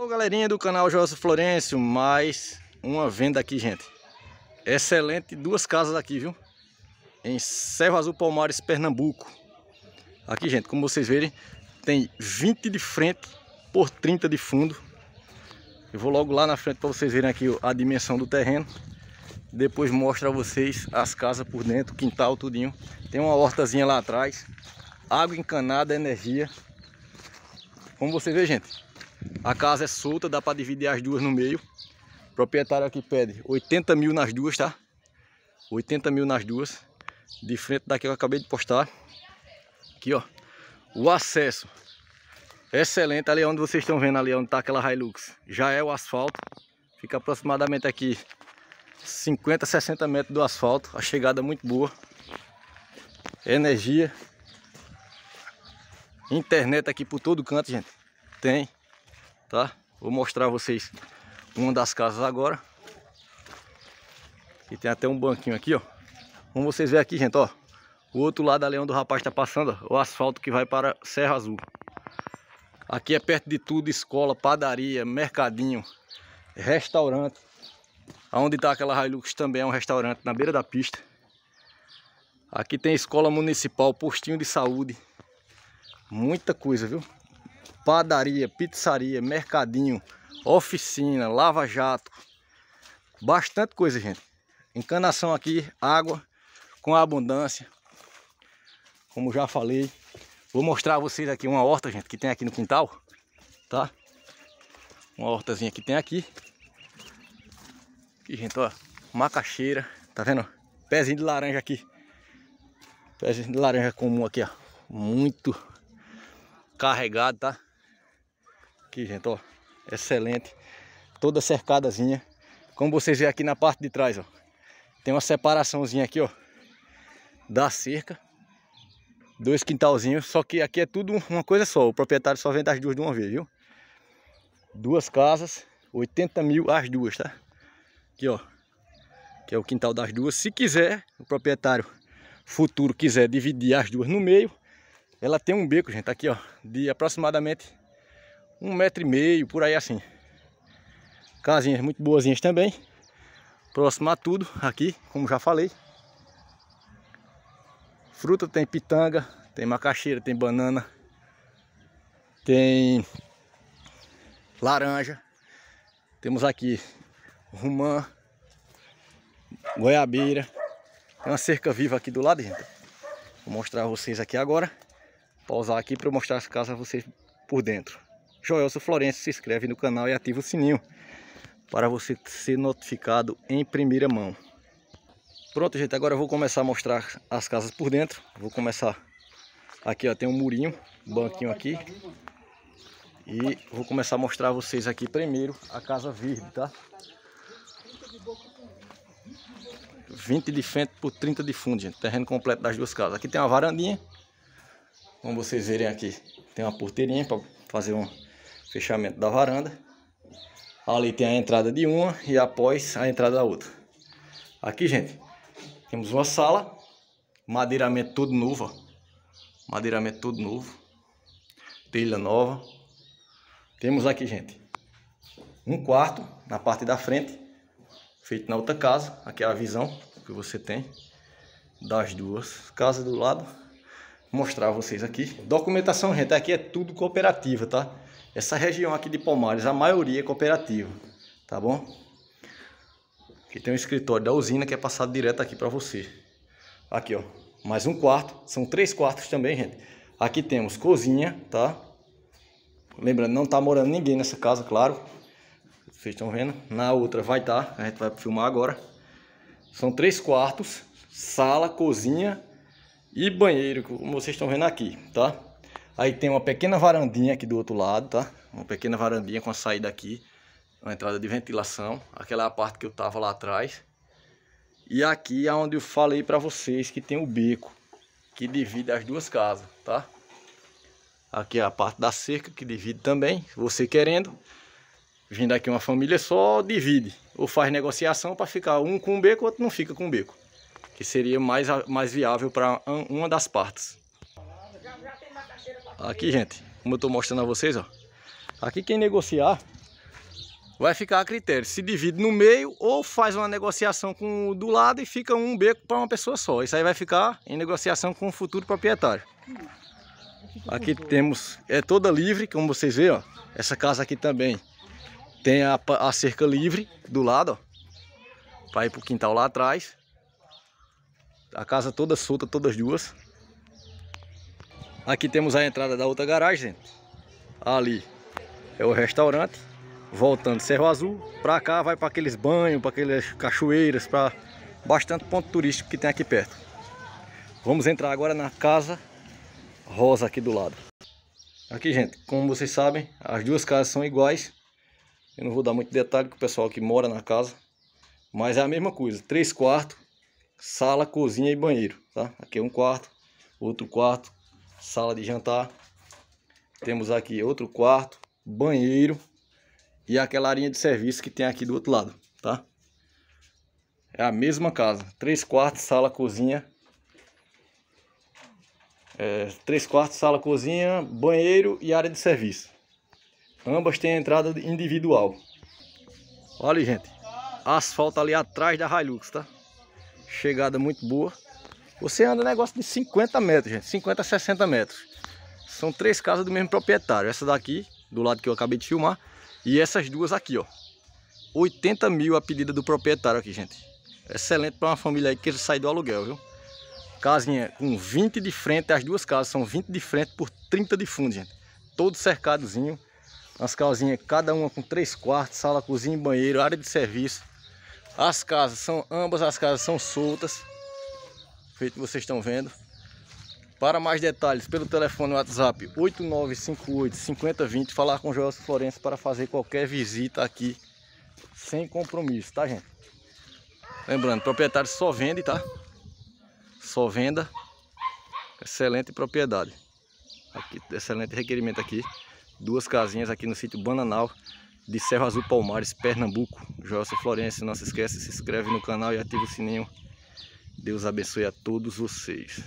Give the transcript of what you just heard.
Alô galerinha do canal José Florencio, mais uma venda aqui gente Excelente, duas casas aqui viu Em Serra Azul Palmares, Pernambuco Aqui gente, como vocês verem Tem 20 de frente por 30 de fundo Eu vou logo lá na frente para vocês verem aqui a dimensão do terreno Depois mostro a vocês as casas por dentro, quintal, tudinho Tem uma hortazinha lá atrás Água encanada, energia Como vocês vê gente a casa é solta, dá para dividir as duas no meio. O proprietário aqui pede 80 mil nas duas, tá? 80 mil nas duas. De frente daqui eu acabei de postar. Aqui, ó. O acesso. Excelente. Ali é onde vocês estão vendo, ali é onde está aquela Hilux. Já é o asfalto. Fica aproximadamente aqui 50, 60 metros do asfalto. A chegada é muito boa. Energia. Internet aqui por todo canto, gente. Tem tá? Vou mostrar a vocês uma das casas agora. E tem até um banquinho aqui, ó. Como vocês verem aqui, gente, ó. O outro lado ali é onde o rapaz está passando, ó, o asfalto que vai para Serra Azul. Aqui é perto de tudo, escola, padaria, mercadinho, restaurante. Onde está aquela Hilux também é um restaurante na beira da pista. Aqui tem escola municipal, postinho de saúde. Muita coisa, viu? padaria, pizzaria, mercadinho, oficina, lava-jato. Bastante coisa, gente. Encanação aqui, água com abundância. Como já falei, vou mostrar a vocês aqui uma horta, gente, que tem aqui no quintal, tá? Uma hortazinha que tem aqui. Aqui, gente, ó, macaxeira, tá vendo? Pezinho de laranja aqui. Pezinho de laranja comum aqui, ó. Muito carregado, tá? Aqui, gente, ó. Excelente. Toda cercadazinha. Como vocês vê aqui na parte de trás, ó. Tem uma separaçãozinha aqui, ó. Da cerca. Dois quintalzinhos. Só que aqui é tudo uma coisa só. O proprietário só vende as duas de uma vez, viu? Duas casas. 80 mil as duas, tá? Aqui, ó. Que é o quintal das duas. Se quiser, o proprietário futuro quiser dividir as duas no meio, ela tem um beco, gente, aqui, ó, de aproximadamente um metro e meio, por aí assim. Casinhas muito boazinhas também. Próximo a tudo, aqui, como já falei. Fruta tem pitanga, tem macaxeira, tem banana, tem laranja. Temos aqui rumã, goiabeira. Tem uma cerca viva aqui do lado, gente. Vou mostrar a vocês aqui agora pausar aqui para mostrar as casas a vocês por dentro. Joelso Florencio, se inscreve no canal e ativa o sininho para você ser notificado em primeira mão. Pronto, gente, agora eu vou começar a mostrar as casas por dentro. Vou começar aqui, ó, tem um murinho, banquinho aqui. E vou começar a mostrar a vocês aqui primeiro a casa verde, tá? 20 de frente por 30 de fundo, gente. Terreno completo das duas casas. Aqui tem uma varandinha como vocês verem aqui, tem uma porteirinha para fazer um fechamento da varanda. Ali tem a entrada de uma e após a entrada da outra. Aqui, gente, temos uma sala, madeiramento todo novo, ó. Madeiramento todo novo, telha nova. Temos aqui, gente, um quarto na parte da frente, feito na outra casa. Aqui é a visão que você tem das duas casas do lado mostrar a vocês aqui. Documentação, gente, aqui é tudo cooperativa, tá? Essa região aqui de Palmares, a maioria é cooperativa, tá bom? Aqui tem um escritório da usina que é passado direto aqui para você. Aqui, ó, mais um quarto. São três quartos também, gente. Aqui temos cozinha, tá? Lembrando, não tá morando ninguém nessa casa, claro. Vocês estão vendo? Na outra vai estar, tá, a gente vai filmar agora. São três quartos, sala, cozinha e banheiro, como vocês estão vendo aqui, tá? Aí tem uma pequena varandinha aqui do outro lado, tá? Uma pequena varandinha com a saída aqui, uma entrada de ventilação, aquela é a parte que eu tava lá atrás. E aqui é onde eu falei para vocês que tem o beco que divide as duas casas, tá? Aqui é a parte da cerca que divide também, você querendo. Vindo aqui uma família só divide, ou faz negociação para ficar um com o beco, outro não fica com o beco que seria mais, mais viável para uma das partes. Aqui, gente, como eu estou mostrando a vocês, ó, aqui quem negociar vai ficar a critério. Se divide no meio ou faz uma negociação com do lado e fica um beco para uma pessoa só. Isso aí vai ficar em negociação com o futuro proprietário. Aqui temos, é toda livre, como vocês veem, ó. Essa casa aqui também tem a, a cerca livre do lado, ó. Para ir para o quintal lá atrás. A casa toda solta, todas duas. Aqui temos a entrada da outra garagem. Ali é o restaurante. Voltando Cerro Azul. Pra cá vai para aqueles banhos, para aquelas cachoeiras, para bastante ponto turístico que tem aqui perto. Vamos entrar agora na casa rosa aqui do lado. Aqui, gente, como vocês sabem, as duas casas são iguais. Eu não vou dar muito detalhe com o pessoal que mora na casa. Mas é a mesma coisa. Três quartos, sala, cozinha e banheiro, tá? Aqui é um quarto, outro quarto, sala de jantar. Temos aqui outro quarto, banheiro e aquela área de serviço que tem aqui do outro lado, tá? É a mesma casa, três quartos, sala, cozinha. É, três quartos, sala, cozinha, banheiro e área de serviço. Ambas têm entrada individual. Olha, gente, asfalto ali atrás da Hilux, tá? Chegada muito boa. Você anda negócio de 50 metros, gente. 50 a 60 metros. São três casas do mesmo proprietário. Essa daqui, do lado que eu acabei de filmar. E essas duas aqui, ó. 80 mil a pedida do proprietário aqui, gente. Excelente para uma família aí que sair do aluguel, viu? Casinha com 20 de frente. As duas casas são 20 de frente por 30 de fundo, gente. Todo cercadozinho. As casinhas, cada uma com três quartos, sala, cozinha, banheiro, área de serviço. As casas são, ambas as casas são soltas, feito que vocês estão vendo. Para mais detalhes, pelo telefone WhatsApp 8958-5020, falar com Joelson Florencio para fazer qualquer visita aqui, sem compromisso, tá gente? Lembrando, proprietário só vende, tá? Só venda, excelente propriedade. Aqui, excelente requerimento aqui, duas casinhas aqui no sítio Bananal, de Serra Azul Palmares, Pernambuco. Joelson Florencio, não se esqueça, se inscreve no canal e ativa o sininho. Deus abençoe a todos vocês.